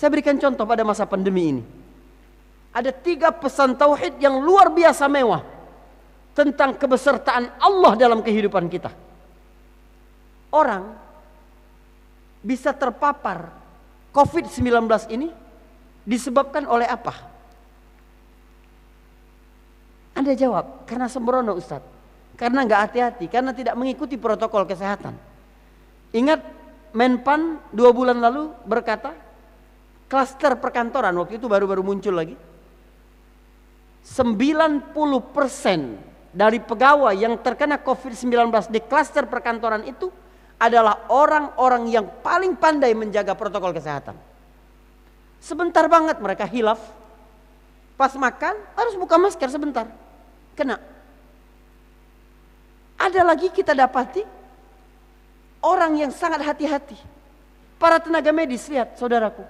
Saya berikan contoh pada masa pandemi ini. Ada tiga pesan tauhid yang luar biasa mewah tentang kebesertaan Allah dalam kehidupan kita. Orang bisa terpapar COVID-19 ini disebabkan oleh apa? Anda jawab, karena sembrono Ustaz. Karena nggak hati-hati, karena tidak mengikuti protokol kesehatan. Ingat Menpan dua bulan lalu berkata, klaster perkantoran waktu itu baru-baru muncul lagi. 90% dari pegawai yang terkena COVID-19 di klaster perkantoran itu adalah orang-orang yang paling pandai menjaga protokol kesehatan. Sebentar banget mereka hilaf. Pas makan harus buka masker sebentar. Kena. Ada lagi kita dapati orang yang sangat hati-hati. Para tenaga medis lihat saudaraku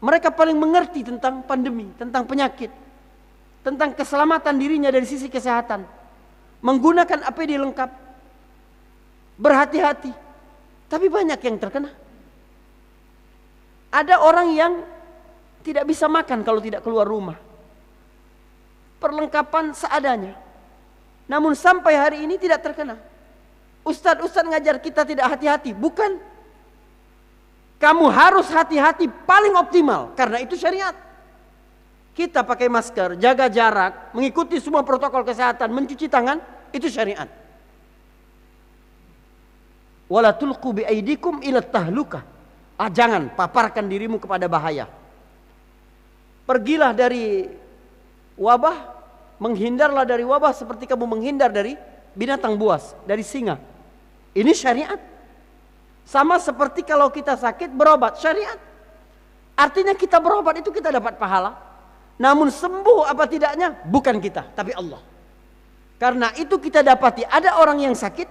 mereka paling mengerti tentang pandemi, tentang penyakit, tentang keselamatan dirinya dari sisi kesehatan. Menggunakan APD lengkap. Berhati-hati. Tapi banyak yang terkena. Ada orang yang tidak bisa makan kalau tidak keluar rumah. Perlengkapan seadanya. Namun sampai hari ini tidak terkena. Ustadz-ustadz ngajar kita tidak hati-hati. Bukan kamu harus hati-hati paling optimal karena itu syariat. Kita pakai masker, jaga jarak, mengikuti semua protokol kesehatan, mencuci tangan, itu syariat. Wala tulqu bi aidikum ila tahluka. Ah, jangan paparkan dirimu kepada bahaya. Pergilah dari wabah, menghindarlah dari wabah seperti kamu menghindar dari binatang buas, dari singa. Ini syariat. Sama seperti kalau kita sakit berobat syariat. Artinya kita berobat itu kita dapat pahala. Namun sembuh apa tidaknya bukan kita tapi Allah. Karena itu kita dapati ada orang yang sakit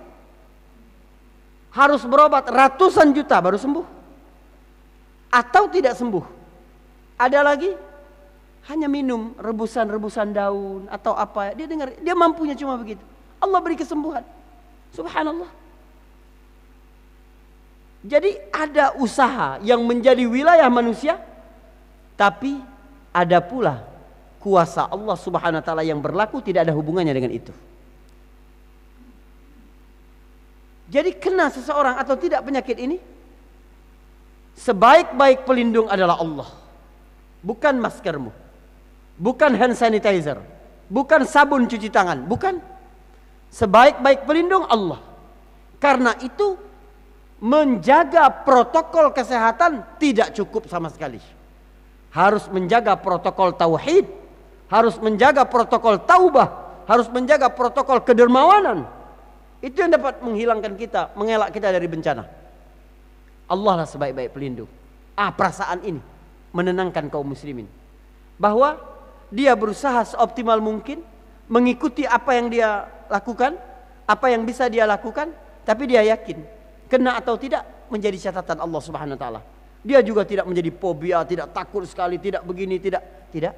harus berobat ratusan juta baru sembuh. Atau tidak sembuh. Ada lagi hanya minum rebusan-rebusan daun atau apa. Dia dengar, dia mampunya cuma begitu. Allah beri kesembuhan. Subhanallah. Jadi ada usaha yang menjadi wilayah manusia tapi ada pula kuasa Allah Subhanahu wa taala yang berlaku tidak ada hubungannya dengan itu. Jadi kena seseorang atau tidak penyakit ini sebaik-baik pelindung adalah Allah. Bukan maskermu. Bukan hand sanitizer. Bukan sabun cuci tangan, bukan. Sebaik-baik pelindung Allah. Karena itu menjaga protokol kesehatan tidak cukup sama sekali. Harus menjaga protokol tauhid, harus menjaga protokol taubah, harus menjaga protokol kedermawanan. Itu yang dapat menghilangkan kita, mengelak kita dari bencana. Allah lah sebaik-baik pelindung. Ah, perasaan ini menenangkan kaum muslimin. Bahwa dia berusaha seoptimal mungkin mengikuti apa yang dia lakukan, apa yang bisa dia lakukan, tapi dia yakin Kena atau tidak menjadi catatan Allah Subhanahu wa taala. Dia juga tidak menjadi fobia, tidak takut sekali, tidak begini, tidak, tidak.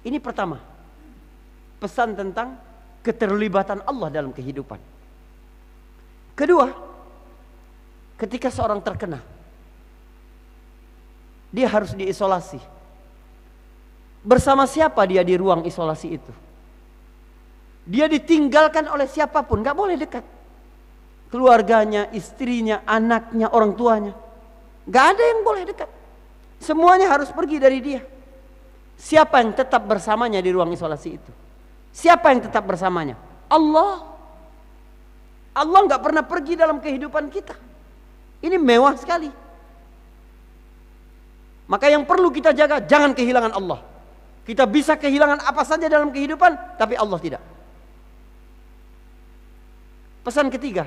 Ini pertama. Pesan tentang keterlibatan Allah dalam kehidupan. Kedua, ketika seorang terkena dia harus diisolasi. Bersama siapa dia di ruang isolasi itu? Dia ditinggalkan oleh siapapun, nggak boleh dekat. Keluarganya, istrinya, anaknya, orang tuanya. Nggak ada yang boleh dekat. Semuanya harus pergi dari dia. Siapa yang tetap bersamanya di ruang isolasi itu? Siapa yang tetap bersamanya? Allah. Allah nggak pernah pergi dalam kehidupan kita. Ini mewah sekali. Maka yang perlu kita jaga jangan kehilangan Allah. Kita bisa kehilangan apa saja dalam kehidupan tapi Allah tidak. Pesan ketiga.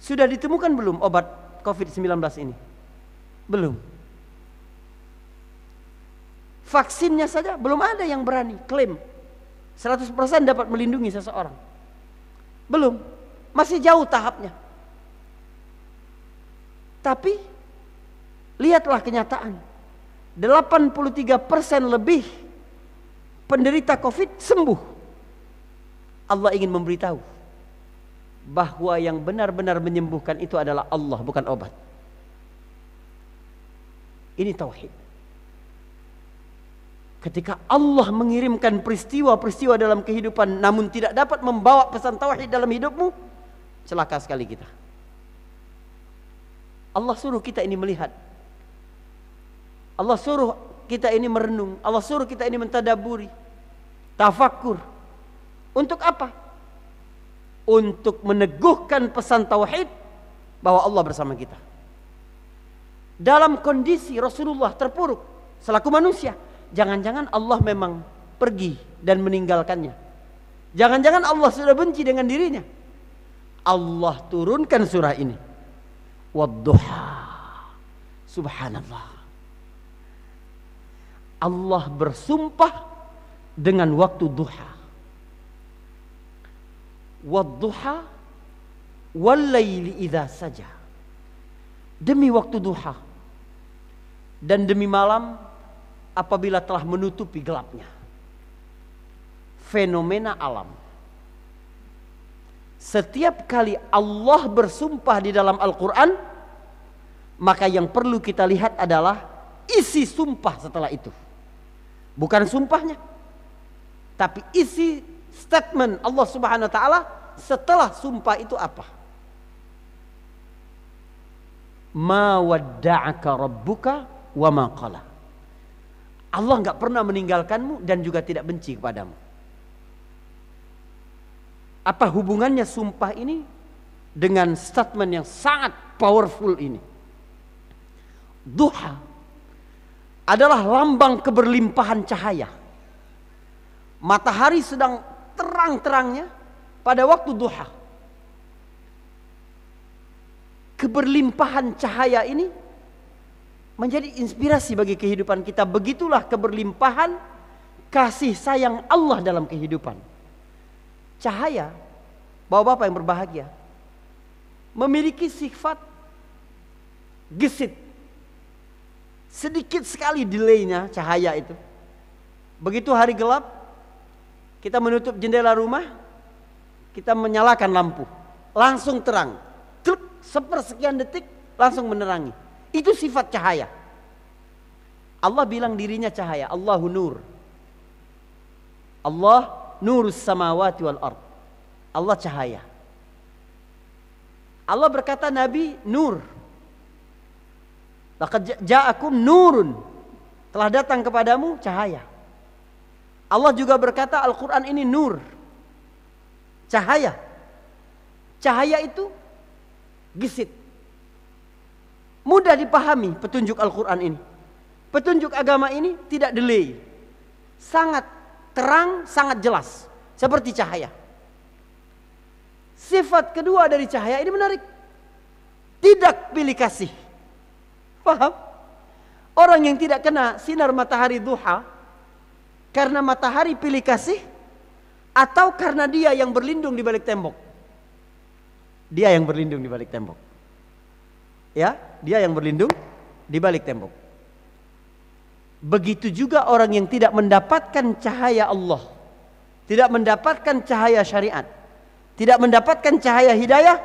Sudah ditemukan belum obat COVID-19 ini? Belum. Vaksinnya saja belum ada yang berani klaim 100% dapat melindungi seseorang. Belum. Masih jauh tahapnya. Tapi lihatlah kenyataan. 83% lebih penderita Covid sembuh Allah ingin memberitahu bahwa yang benar-benar menyembuhkan itu adalah Allah bukan obat. Ini tauhid. Ketika Allah mengirimkan peristiwa-peristiwa dalam kehidupan namun tidak dapat membawa pesan tauhid dalam hidupmu, celaka sekali kita. Allah suruh kita ini melihat. Allah suruh kita ini merenung, Allah suruh kita ini mentadaburi, tafakur, untuk apa? Untuk meneguhkan pesan tauhid bahwa Allah bersama kita. Dalam kondisi Rasulullah terpuruk selaku manusia, jangan-jangan Allah memang pergi dan meninggalkannya. Jangan-jangan Allah sudah benci dengan dirinya. Allah turunkan surah ini. Wadduha. Subhanallah. Allah bersumpah dengan waktu duha wadduha walaili idha saja demi waktu duha dan demi malam apabila telah menutupi gelapnya fenomena alam setiap kali Allah bersumpah di dalam Al-Quran maka yang perlu kita lihat adalah isi sumpah setelah itu bukan sumpahnya tapi isi statement Allah Subhanahu wa taala setelah sumpah itu apa? Ma wadda'aka rabbuka wa ma qala. Allah nggak pernah meninggalkanmu dan juga tidak benci kepadamu. Apa hubungannya sumpah ini dengan statement yang sangat powerful ini? Duha adalah lambang keberlimpahan cahaya. Matahari sedang terang-terangnya pada waktu duha. Keberlimpahan cahaya ini menjadi inspirasi bagi kehidupan kita. Begitulah keberlimpahan kasih sayang Allah dalam kehidupan. Cahaya, bapak-bapak yang berbahagia, memiliki sifat gesit. Sedikit sekali delaynya cahaya itu. Begitu hari gelap, kita menutup jendela rumah, kita menyalakan lampu, langsung terang. Kluk, sepersekian detik langsung menerangi. Itu sifat cahaya. Allah bilang dirinya cahaya, Allahu nur. Allah nurus samawati wal ard. Allah cahaya. Allah berkata Nabi nur. Laqad ja'akum nurun. Telah datang kepadamu cahaya. Allah juga berkata Al-Quran ini nur. Cahaya. Cahaya itu gisit Mudah dipahami petunjuk Al-Quran ini. Petunjuk agama ini tidak delay. Sangat terang, sangat jelas. Seperti cahaya. Sifat kedua dari cahaya ini menarik. Tidak pilih kasih. Paham? Orang yang tidak kena sinar matahari duha karena matahari pilih kasih atau karena dia yang berlindung di balik tembok? Dia yang berlindung di balik tembok. Ya, dia yang berlindung di balik tembok. Begitu juga orang yang tidak mendapatkan cahaya Allah, tidak mendapatkan cahaya syariat, tidak mendapatkan cahaya hidayah,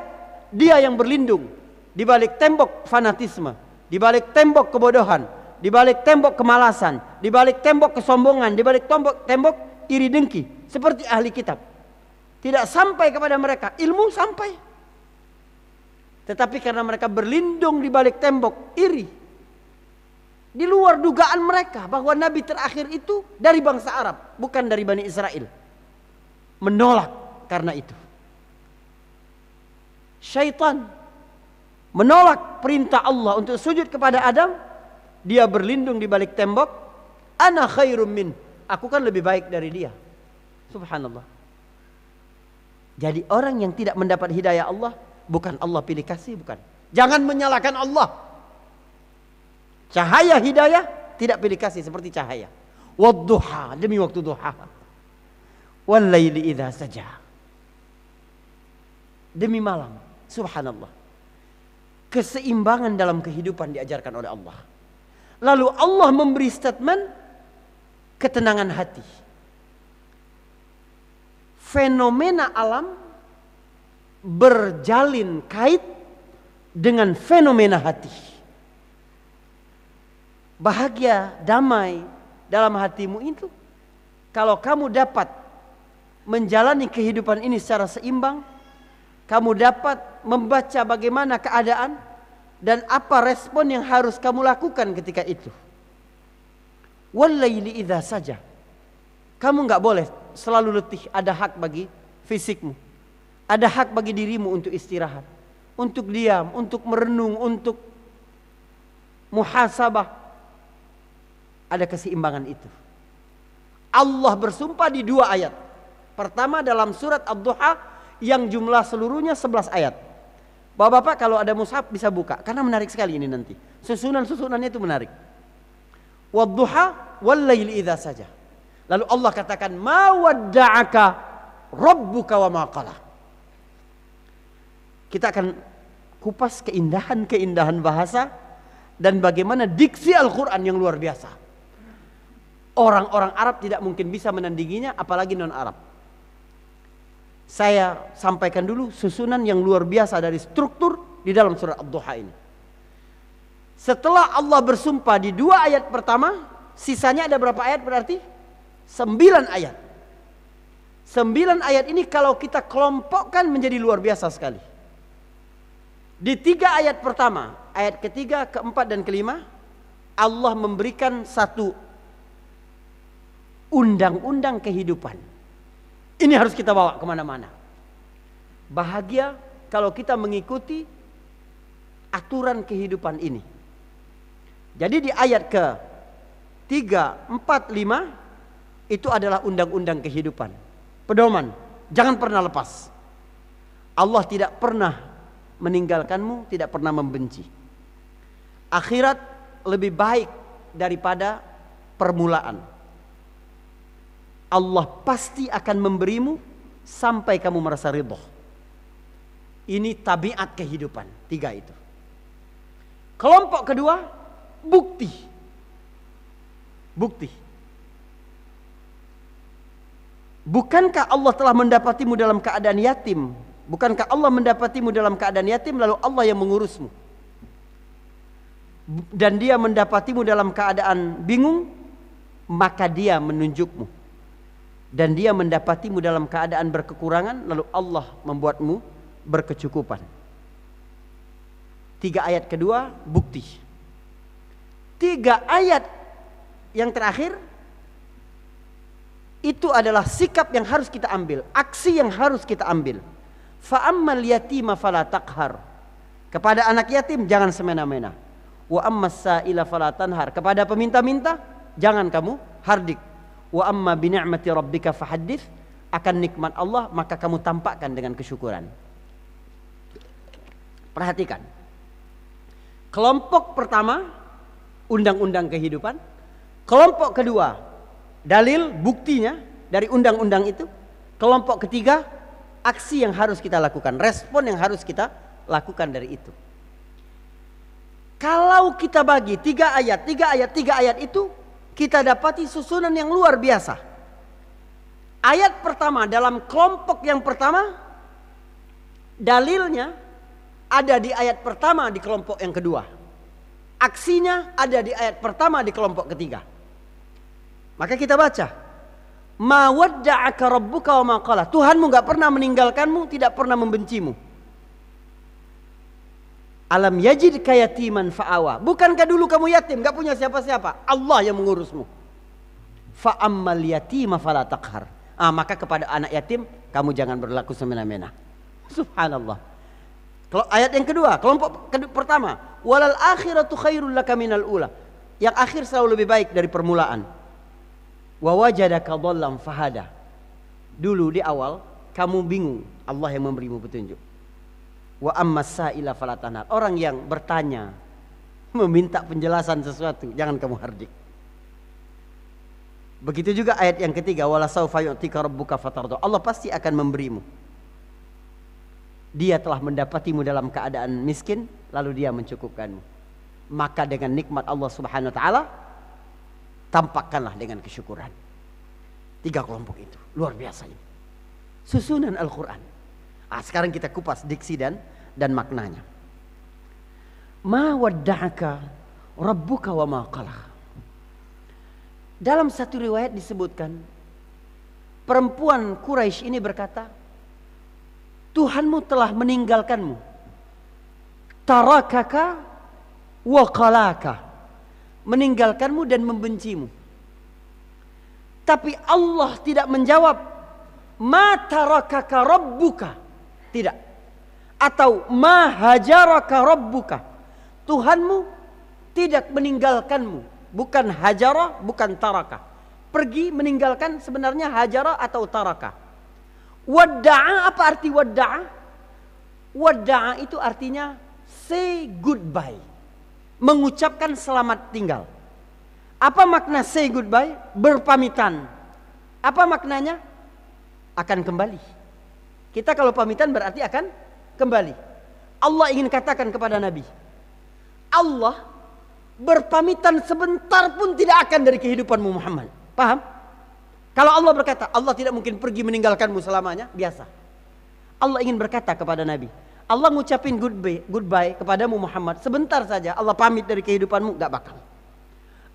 dia yang berlindung di balik tembok fanatisme, di balik tembok kebodohan, di balik tembok kemalasan, di balik tembok kesombongan, di balik tembok tembok iri dengki seperti ahli kitab. Tidak sampai kepada mereka, ilmu sampai. Tetapi karena mereka berlindung di balik tembok iri. Di luar dugaan mereka bahwa nabi terakhir itu dari bangsa Arab, bukan dari Bani Israel. Menolak karena itu. Syaitan menolak perintah Allah untuk sujud kepada Adam dia berlindung di balik tembok, ana khairum min. Aku kan lebih baik dari dia. Subhanallah. Jadi orang yang tidak mendapat hidayah Allah, bukan Allah pilih kasih, bukan. Jangan menyalahkan Allah. Cahaya hidayah tidak pilih kasih seperti cahaya. Wadduha demi waktu duha. Walaili idha saja. Demi malam. Subhanallah. Keseimbangan dalam kehidupan diajarkan oleh Allah. Lalu Allah memberi statement ketenangan hati. Fenomena alam berjalin kait dengan fenomena hati. Bahagia, damai dalam hatimu itu kalau kamu dapat menjalani kehidupan ini secara seimbang, kamu dapat membaca bagaimana keadaan, dan apa respon yang harus kamu lakukan ketika itu. Wallaili idha saja. Kamu nggak boleh selalu letih. Ada hak bagi fisikmu. Ada hak bagi dirimu untuk istirahat. Untuk diam, untuk merenung, untuk muhasabah. Ada keseimbangan itu. Allah bersumpah di dua ayat. Pertama dalam surat Abduha yang jumlah seluruhnya 11 ayat. Bapak-bapak kalau ada mushaf bisa buka karena menarik sekali ini nanti. Susunan-susunannya itu menarik. Wadduha wal saja. Lalu Allah katakan ma wadda'aka rabbuka wa ma qala. Kita akan kupas keindahan-keindahan bahasa dan bagaimana diksi Al-Qur'an yang luar biasa. Orang-orang Arab tidak mungkin bisa menandinginya apalagi non Arab. Saya sampaikan dulu susunan yang luar biasa dari struktur di dalam surat Ad-Duha ini. Setelah Allah bersumpah di dua ayat pertama, sisanya ada berapa ayat berarti? Sembilan ayat. Sembilan ayat ini kalau kita kelompokkan menjadi luar biasa sekali. Di tiga ayat pertama, ayat ketiga, keempat, dan kelima, Allah memberikan satu undang-undang kehidupan. Ini harus kita bawa kemana-mana. Bahagia kalau kita mengikuti aturan kehidupan ini. Jadi di ayat ke 3, 4, 5 itu adalah undang-undang kehidupan. Pedoman, jangan pernah lepas. Allah tidak pernah meninggalkanmu, tidak pernah membenci. Akhirat lebih baik daripada permulaan. Allah pasti akan memberimu sampai kamu merasa ridho. Ini tabiat kehidupan, tiga itu. Kelompok kedua, bukti. Bukti. Bukankah Allah telah mendapatimu dalam keadaan yatim? Bukankah Allah mendapatimu dalam keadaan yatim lalu Allah yang mengurusmu? Dan dia mendapatimu dalam keadaan bingung, maka dia menunjukmu dan dia mendapatimu dalam keadaan berkekurangan lalu Allah membuatmu berkecukupan. Tiga ayat kedua bukti. Tiga ayat yang terakhir itu adalah sikap yang harus kita ambil, aksi yang harus kita ambil. Fa'ammal yatima fala takhar. Kepada anak yatim jangan semena-mena. Wa ammas sa'ila fala Kepada peminta-minta jangan kamu hardik wa amma bi ni'mati rabbika fahaddith akan nikmat Allah maka kamu tampakkan dengan kesyukuran. Perhatikan. Kelompok pertama undang-undang kehidupan, kelompok kedua dalil buktinya dari undang-undang itu, kelompok ketiga aksi yang harus kita lakukan, respon yang harus kita lakukan dari itu. Kalau kita bagi tiga ayat, tiga ayat, tiga ayat itu kita dapati susunan yang luar biasa. Ayat pertama dalam kelompok yang pertama dalilnya ada di ayat pertama di kelompok yang kedua. Aksinya ada di ayat pertama di kelompok ketiga. Maka kita baca. Ma wadda'aka rabbuka wa maqala. Tuhanmu gak pernah meninggalkanmu, tidak pernah membencimu. Alam yajid kayatiman fa'awa. Bukankah dulu kamu yatim, gak punya siapa-siapa? Allah yang mengurusmu. Fa'ammal yatima falatakhar. Ah, maka kepada anak yatim, kamu jangan berlaku semena-mena. Subhanallah. Kalau ayat yang kedua, kelompok kedua, pertama, walal akhiratu khairul laka minal ula. Yang akhir selalu lebih baik dari permulaan. Wa wajadaka dhallam fahada. Dulu di awal kamu bingung, Allah yang memberimu petunjuk. Wa ila falatanar. Orang yang bertanya, meminta penjelasan sesuatu, jangan kamu hardik. Begitu juga ayat yang ketiga, wala saufa yu'tika rabbuka fatardo. Allah pasti akan memberimu. Dia telah mendapatimu dalam keadaan miskin, lalu dia mencukupkanmu. Maka dengan nikmat Allah Subhanahu wa taala tampakkanlah dengan kesyukuran. Tiga kelompok itu, luar biasa ini. Susunan Al-Qur'an. Nah, sekarang kita kupas diksi dan dan maknanya. Ma wadda'aka rabbuka wa ma Dalam satu riwayat disebutkan perempuan Quraisy ini berkata, Tuhanmu telah meninggalkanmu. Tarakaka wa qalaka. Meninggalkanmu dan membencimu. Tapi Allah tidak menjawab, "Ma tarakaka rabbuka." Tidak. Atau mahajaraka rabbuka. Tuhanmu tidak meninggalkanmu. Bukan hajara, bukan taraka. Pergi meninggalkan sebenarnya hajara atau taraka. Wadda'a apa arti wadda'a? Wadda'a itu artinya say goodbye. Mengucapkan selamat tinggal. Apa makna say goodbye? Berpamitan. Apa maknanya? Akan kembali. Kita kalau pamitan berarti akan kembali. Allah ingin katakan kepada Nabi, Allah berpamitan sebentar pun tidak akan dari kehidupanmu Muhammad. Paham? Kalau Allah berkata, Allah tidak mungkin pergi meninggalkanmu selamanya, biasa. Allah ingin berkata kepada Nabi, Allah ngucapin goodbye, goodbye kepadamu Muhammad sebentar saja. Allah pamit dari kehidupanmu, gak bakal.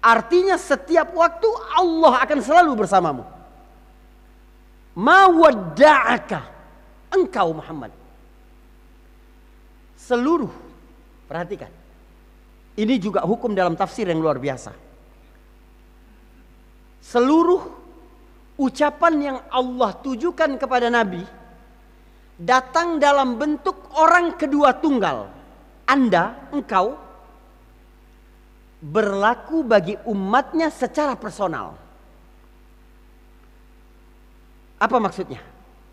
Artinya setiap waktu Allah akan selalu bersamamu. Mawadda'aka engkau Muhammad. Seluruh, perhatikan. Ini juga hukum dalam tafsir yang luar biasa. Seluruh ucapan yang Allah tujukan kepada Nabi datang dalam bentuk orang kedua tunggal. Anda, engkau, berlaku bagi umatnya secara personal. Apa maksudnya?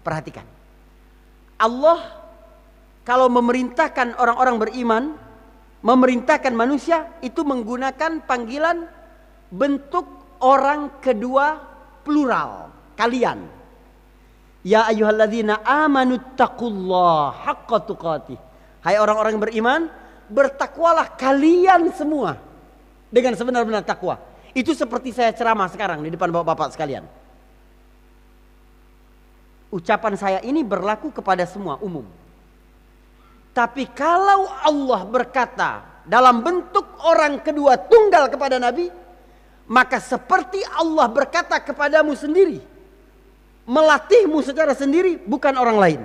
Perhatikan. Allah kalau memerintahkan orang-orang beriman, memerintahkan manusia itu menggunakan panggilan bentuk orang kedua plural, kalian. Ya ayyuhalladzina amanu taqullaha haqqa tuqatih. Hai orang-orang beriman, bertakwalah kalian semua dengan sebenar-benar takwa. Itu seperti saya ceramah sekarang di depan bapak-bapak sekalian. Ucapan saya ini berlaku kepada semua umum. Tapi kalau Allah berkata dalam bentuk orang kedua tunggal kepada Nabi, maka seperti Allah berkata kepadamu sendiri, melatihmu secara sendiri bukan orang lain.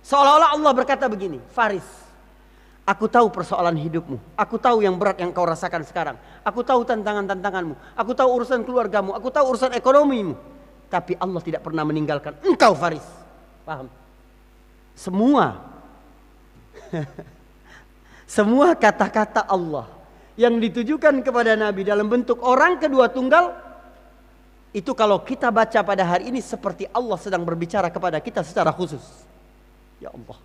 Seolah-olah Allah berkata begini, Faris, aku tahu persoalan hidupmu, aku tahu yang berat yang kau rasakan sekarang, aku tahu tantangan-tantanganmu, aku tahu urusan keluargamu, aku tahu urusan ekonomimu, tapi Allah tidak pernah meninggalkan engkau Faris. Paham? Semua. Semua kata-kata Allah yang ditujukan kepada Nabi dalam bentuk orang kedua tunggal itu kalau kita baca pada hari ini seperti Allah sedang berbicara kepada kita secara khusus. Ya Allah.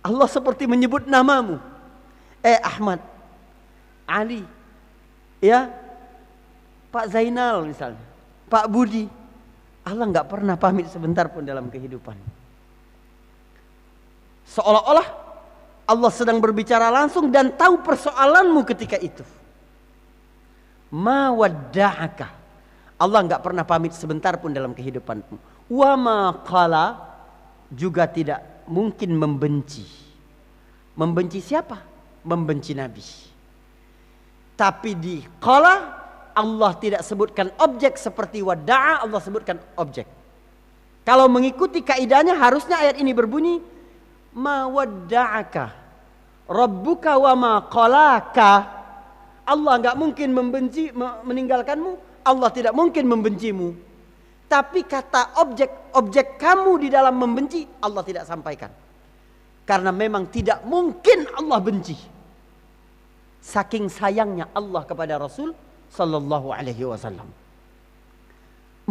Allah seperti menyebut namamu. Eh Ahmad. Ali. Ya. Pak Zainal misalnya. Pak Budi. Allah nggak pernah pamit sebentar pun dalam kehidupan. Seolah-olah Allah sedang berbicara langsung dan tahu persoalanmu ketika itu. Ma Allah nggak pernah pamit sebentar pun dalam kehidupanmu. Wa ma juga tidak mungkin membenci. Membenci siapa? Membenci Nabi. Tapi di qala Allah tidak sebutkan objek seperti wada'a Allah sebutkan objek. Kalau mengikuti kaidahnya harusnya ayat ini berbunyi ma wada'aka rabbuka wa ma qalaka. Allah nggak mungkin membenci meninggalkanmu, Allah tidak mungkin membencimu. Tapi kata objek-objek kamu di dalam membenci Allah tidak sampaikan. Karena memang tidak mungkin Allah benci. Saking sayangnya Allah kepada Rasul sallallahu alaihi wasallam.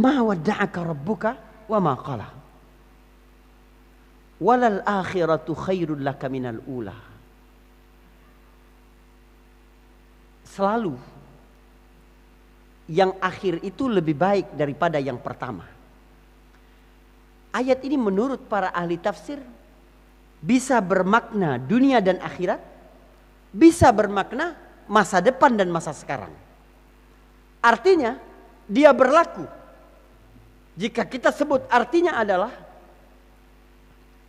Ma wadda'aka rabbuka wa ma qala. Walal akhiratu khairul laka minal ula. Selalu yang akhir itu lebih baik daripada yang pertama. Ayat ini menurut para ahli tafsir bisa bermakna dunia dan akhirat, bisa bermakna masa depan dan masa sekarang. Artinya dia berlaku. Jika kita sebut artinya adalah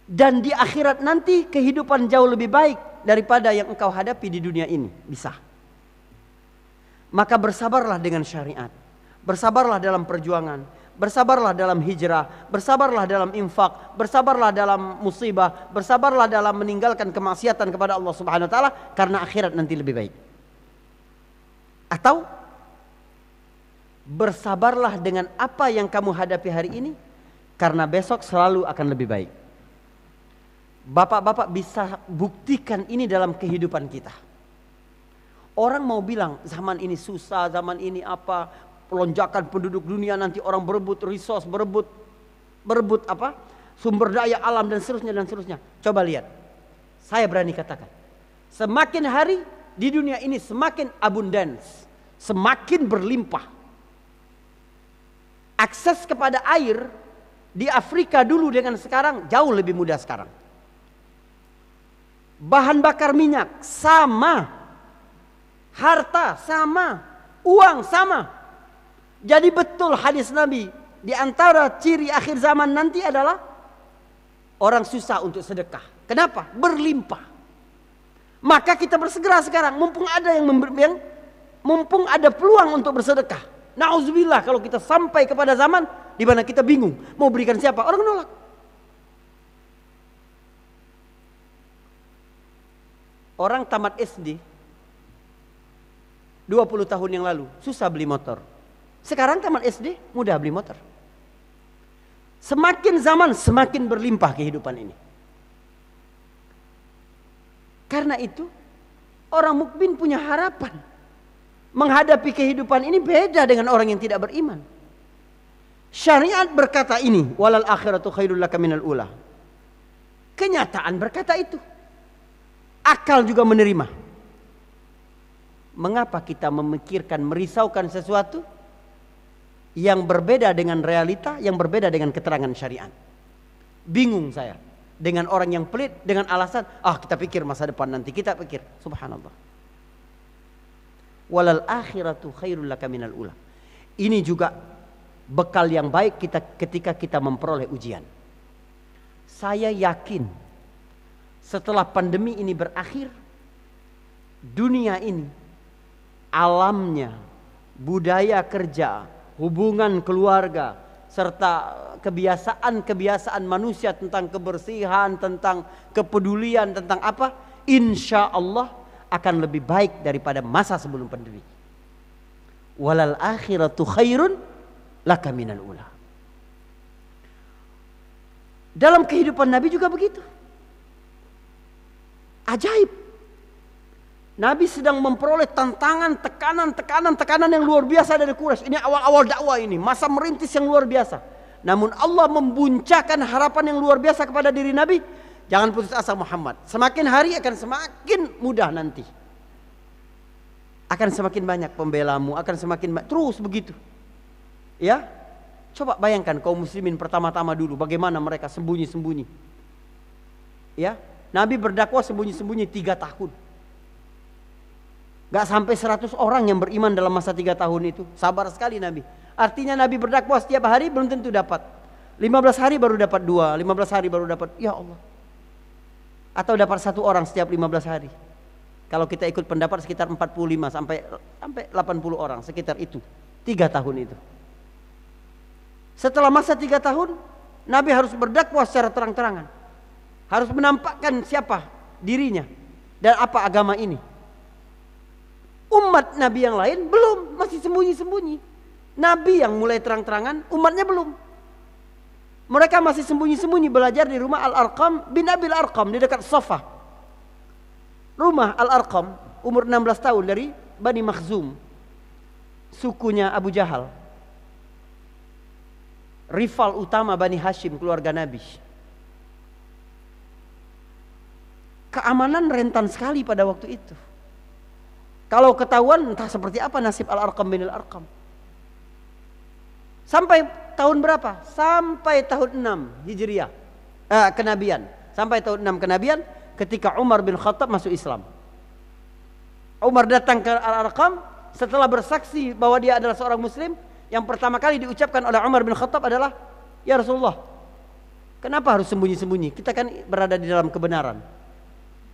dan di akhirat nanti kehidupan jauh lebih baik daripada yang engkau hadapi di dunia ini, bisa. Maka bersabarlah dengan syariat. Bersabarlah dalam perjuangan, bersabarlah dalam hijrah, bersabarlah dalam infak, bersabarlah dalam musibah, bersabarlah dalam meninggalkan kemaksiatan kepada Allah Subhanahu wa taala karena akhirat nanti lebih baik. Atau bersabarlah dengan apa yang kamu hadapi hari ini karena besok selalu akan lebih baik. Bapak-bapak bisa buktikan ini dalam kehidupan kita. Orang mau bilang zaman ini susah, zaman ini apa, lonjakan penduduk dunia nanti orang berebut resource, berebut berebut apa? sumber daya alam dan seterusnya dan seterusnya. Coba lihat. Saya berani katakan, semakin hari di dunia ini semakin abundance, semakin berlimpah akses kepada air di Afrika dulu dengan sekarang jauh lebih mudah sekarang. Bahan bakar minyak sama. Harta sama, uang sama. Jadi betul hadis Nabi, di antara ciri akhir zaman nanti adalah orang susah untuk sedekah. Kenapa? Berlimpah. Maka kita bersegera sekarang, mumpung ada yang, yang mumpung ada peluang untuk bersedekah. Nauzubillah kalau kita sampai kepada zaman di mana kita bingung mau berikan siapa, orang nolak. Orang tamat SD 20 tahun yang lalu susah beli motor. Sekarang tamat SD mudah beli motor. Semakin zaman semakin berlimpah kehidupan ini. Karena itu orang mukmin punya harapan menghadapi kehidupan ini beda dengan orang yang tidak beriman. Syariat berkata ini, walal akhiratu khairul laka minal ula. Kenyataan berkata itu. Akal juga menerima. Mengapa kita memikirkan, merisaukan sesuatu yang berbeda dengan realita, yang berbeda dengan keterangan syariat? Bingung saya dengan orang yang pelit dengan alasan ah kita pikir masa depan nanti kita pikir subhanallah walal akhiratu khairul laka ula. Ini juga bekal yang baik kita ketika kita memperoleh ujian. Saya yakin setelah pandemi ini berakhir dunia ini alamnya, budaya kerja, hubungan keluarga, serta kebiasaan-kebiasaan manusia tentang kebersihan, tentang kepedulian, tentang apa? Insya Allah akan lebih baik daripada masa sebelum pandemi. Walal akhiratu khairun laka minal ula. Dalam kehidupan Nabi juga begitu. Ajaib. Nabi sedang memperoleh tantangan, tekanan, tekanan, tekanan yang luar biasa dari Quraisy. Ini awal-awal dakwah ini, masa merintis yang luar biasa. Namun Allah membuncahkan harapan yang luar biasa kepada diri Nabi Jangan putus asa Muhammad. Semakin hari akan semakin mudah nanti. Akan semakin banyak pembelamu, akan semakin banyak. terus begitu. Ya? Coba bayangkan kaum muslimin pertama-tama dulu bagaimana mereka sembunyi-sembunyi. Ya? Nabi berdakwah sembunyi-sembunyi tiga tahun. Gak sampai seratus orang yang beriman dalam masa tiga tahun itu. Sabar sekali Nabi. Artinya Nabi berdakwah setiap hari belum tentu dapat. 15 hari baru dapat dua, 15 hari baru dapat. Ya Allah atau dapat satu orang setiap 15 hari. Kalau kita ikut pendapat sekitar 45 sampai sampai 80 orang sekitar itu. Tiga tahun itu. Setelah masa tiga tahun, Nabi harus berdakwah secara terang-terangan. Harus menampakkan siapa dirinya dan apa agama ini. Umat Nabi yang lain belum, masih sembunyi-sembunyi. Nabi yang mulai terang-terangan, umatnya belum. Mereka masih sembunyi-sembunyi belajar di rumah Al-Arqam bin Abil Arqam di dekat sofa. Rumah Al-Arqam umur 16 tahun dari Bani Makhzum. Sukunya Abu Jahal. Rival utama Bani Hashim keluarga Nabi. Keamanan rentan sekali pada waktu itu. Kalau ketahuan entah seperti apa nasib Al-Arqam bin Al-Arqam. Sampai tahun berapa? Sampai tahun 6 Hijriah. Eh, kenabian. Sampai tahun 6 kenabian ketika Umar bin Khattab masuk Islam. Umar datang ke Al-Arqam setelah bersaksi bahwa dia adalah seorang muslim, yang pertama kali diucapkan oleh Umar bin Khattab adalah, "Ya Rasulullah, kenapa harus sembunyi-sembunyi? Kita kan berada di dalam kebenaran."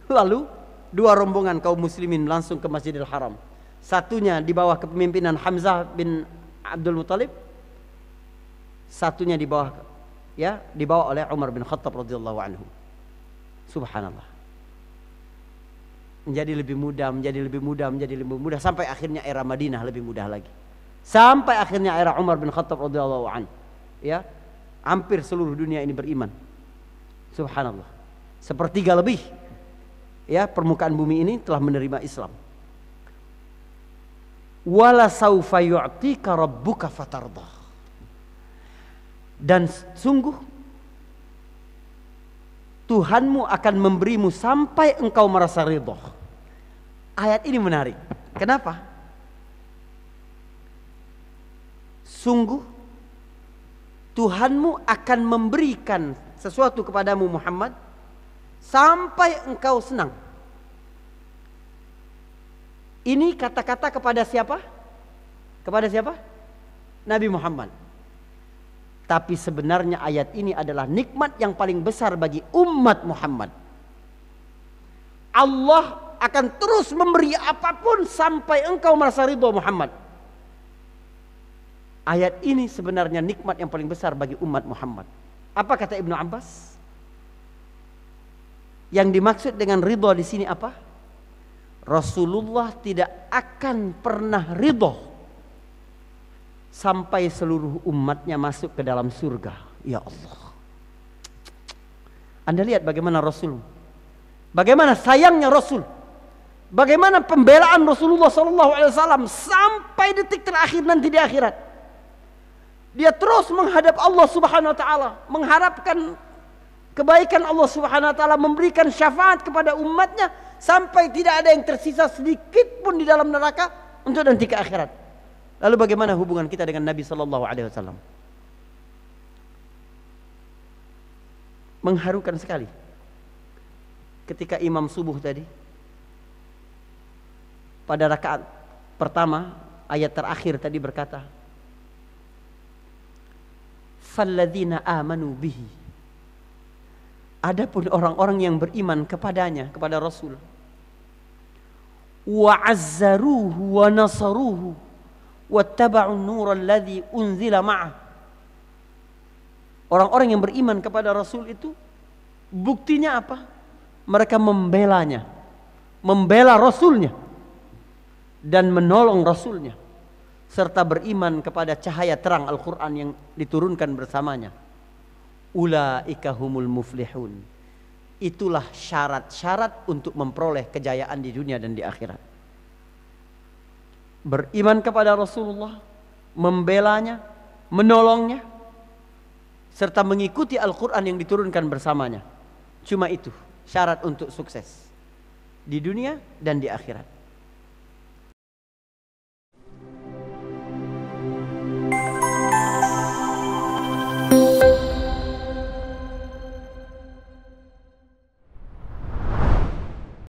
Lalu dua rombongan kaum muslimin langsung ke Masjidil Haram. Satunya di bawah kepemimpinan Hamzah bin Abdul Muthalib, satunya di bawah ya dibawa oleh Umar bin Khattab radhiyallahu anhu. Subhanallah. Menjadi lebih mudah, menjadi lebih mudah, menjadi lebih mudah sampai akhirnya era Madinah lebih mudah lagi. Sampai akhirnya era Umar bin Khattab radhiyallahu anhu. Ya. Hampir seluruh dunia ini beriman. Subhanallah. Sepertiga lebih ya permukaan bumi ini telah menerima Islam. Wala saufa yu'tika rabbuka fatardah dan sungguh Tuhanmu akan memberimu sampai engkau merasa ridho. Ayat ini menarik. Kenapa? Sungguh Tuhanmu akan memberikan sesuatu kepadamu Muhammad sampai engkau senang. Ini kata-kata kepada siapa? Kepada siapa? Nabi Muhammad. Tapi sebenarnya ayat ini adalah nikmat yang paling besar bagi umat Muhammad. Allah akan terus memberi apapun sampai engkau merasa ridho Muhammad. Ayat ini sebenarnya nikmat yang paling besar bagi umat Muhammad. Apa kata Ibnu Abbas? Yang dimaksud dengan ridho di sini apa? Rasulullah tidak akan pernah ridho sampai seluruh umatnya masuk ke dalam surga. Ya Allah. Anda lihat bagaimana Rasul. Bagaimana sayangnya Rasul. Bagaimana pembelaan Rasulullah SAW sampai detik terakhir nanti di akhirat. Dia terus menghadap Allah Subhanahu Wa Taala, mengharapkan kebaikan Allah Subhanahu Wa Taala, memberikan syafaat kepada umatnya sampai tidak ada yang tersisa sedikit pun di dalam neraka untuk nanti ke akhirat. Lalu bagaimana hubungan kita dengan Nabi Shallallahu Alaihi Wasallam? Mengharukan sekali. Ketika imam subuh tadi, pada rakaat pertama ayat terakhir tadi berkata, "Falladzina amanu bihi." Adapun orang-orang yang beriman kepadanya, kepada Rasul, wa azzaruhu wa nasaruhu wattaba'un nur alladhi unzila ma'ah. Orang-orang yang beriman kepada Rasul itu buktinya apa? Mereka membelanya, membela Rasulnya dan menolong Rasulnya serta beriman kepada cahaya terang Al-Quran yang diturunkan bersamanya. Ula ikahumul muflihun. Itulah syarat-syarat untuk memperoleh kejayaan di dunia dan di akhirat beriman kepada Rasulullah, membelanya, menolongnya, serta mengikuti Al-Quran yang diturunkan bersamanya. Cuma itu syarat untuk sukses di dunia dan di akhirat.